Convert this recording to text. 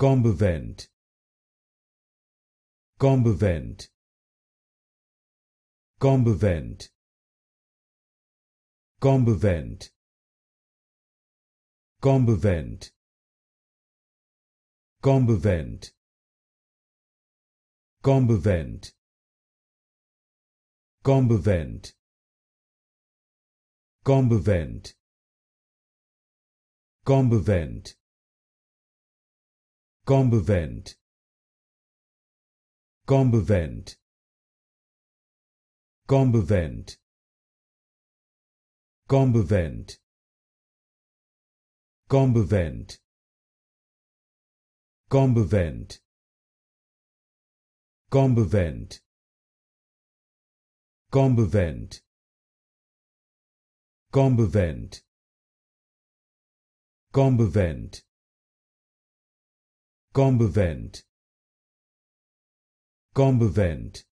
Combuvent. Combuvent. Combuvent. Combuvent. Combuvent. Combuvent. Combuvent. Combuvent. Combuvent. Combuvent. Combevent. Combevent. Combevent. Combevent. Combevent. Combevent. Combevent. Combevent. Combevent. Combevent. Combuvent. Combuvent.